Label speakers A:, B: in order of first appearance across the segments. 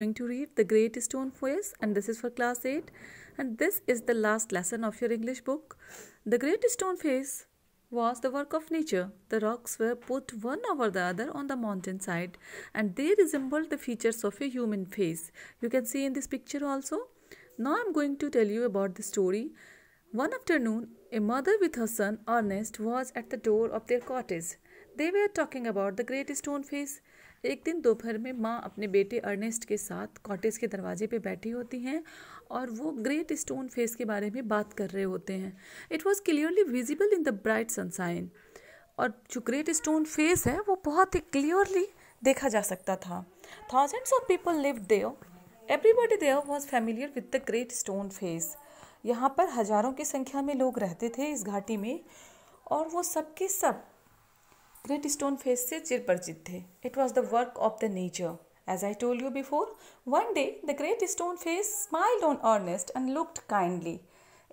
A: going to read The Great Stone Face, and this is for class 8 and this is the last lesson of your English book. The Great Stone Face was the work of nature. The rocks were put one over the other on the mountain side and they resembled the features of a human face. You can see in this picture also. Now I'm going to tell you about the story. One afternoon, a mother with her son Ernest was at the door of their cottage. They were talking about the Great Stone Face. एक दिन दोपहर में माँ अपने बेटे Ernest के साथ cottage के दरवाजे पे बैठी होती हैं और वो ग्रेट स्टोन फेस के बारे में बात कर रहे होते हैं it was clearly visible in the bright sunshine और जो ग्रेट स्टोन फेस है वो बहुत ही क्लियरली देखा जा सकता था thousands of people live there everybody there was familiar with the great stone face यहाँ पर हज़ारों की संख्या में लोग रहते थे इस घाटी में और वो सब के सब ग्रेट स्टोन फेस से चिरपरिचित थे it was the work of the nature as I told you before one day the great stone face smiled on Ernest and looked kindly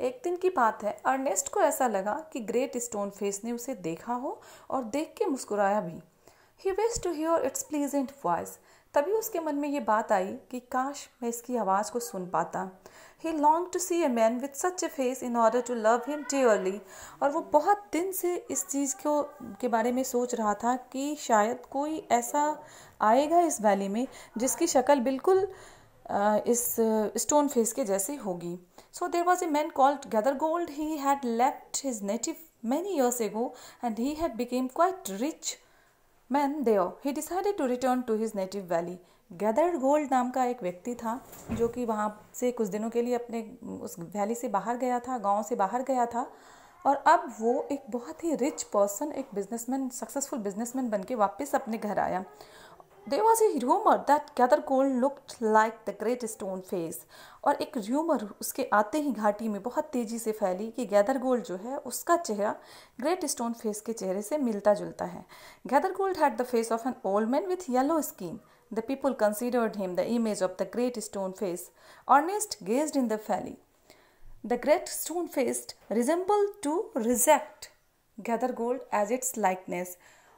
A: एक दिन की बात है अर्नेस्ट को ऐसा लगा कि ग्रेट स्टोन फेस ने उसे देखा हो और देख के मुस्कुराया भी he wish to hear its pleasant voice तभी उसके मन में ये बात आई कि काश मैं इसकी आवाज़ को सुन पाता he long to see a man with such a face in order to love him dearly और वो बहुत दिन से इस चीज़ को के बारे में सोच रहा था कि शायद कोई ऐसा आएगा इस वैली में जिसकी शक्ल बिल्कुल इस स्टोन फेस के जैसी होगी so there was a man called Gathergold he had left his native many years ago and he had become quite rich man there he decided to return to his native valley gathered gold नाम का एक व्यक्ति था जो कि वहाँ से कुछ दिनों के लिए अपने उस वैली से बाहर गया था गांव से बाहर गया था और अब वो एक बहुत ही रिच पर्सन एक बिजनेसमैन सक्सेसफुल बिजनेसमैन बन के वापस अपने घर आया was a a that that gold look like the great stone face और एक र्यूमर उसके आते ही घाटी में बहुत तेज़ी से फैली कि गैदर गोल्ड जो है उसका चेहरा ग्रेट स्टोन फेस के चेहरे से मिलता जुलता है Gathergold had the face of an old man with yellow skin the people considered him the image of the great stone face Ernest gazed in the valley the great stone face resemble to reject Gathergold as its likeness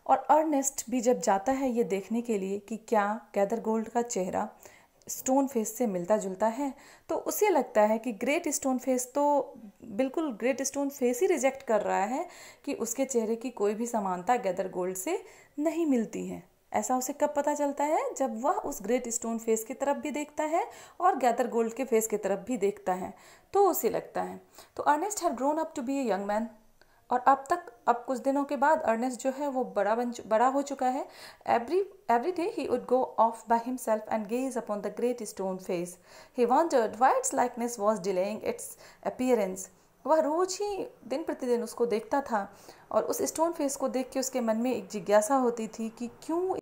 A: और Ernest भी जब जाता है ये देखने के लिए कि क्या गैदर गोल्ड का चेहरा स्टोन फेस से मिलता जुलता है तो उसे लगता है कि ग्रेट स्टोन फेस तो बिल्कुल ग्रेट स्टोन फेस ही रिजेक्ट कर रहा है कि उसके चेहरे की कोई भी समानता गैदर गोल्ड से नहीं मिलती है ऐसा उसे कब पता चलता है जब वह उस ग्रेट स्टोन फेस की तरफ भी देखता है और गैदर गोल्ड के फेस की तरफ भी देखता है तो उसे लगता है तो Ernest have grown up to be a young man और अब तक अब कुछ दिनों के बाद अर्नेस जो है वो बड़ा बन बड़ा हो चुका है every every day he would go off by himself and gaze upon the great stone face he wondered why its likeness was delaying its appearance वह रोज ही दिन प्रतिदिन उसको देखता था और उस स्टोन फेस को देख के उसके मन में एक जिज्ञासा होती थी कि क्यों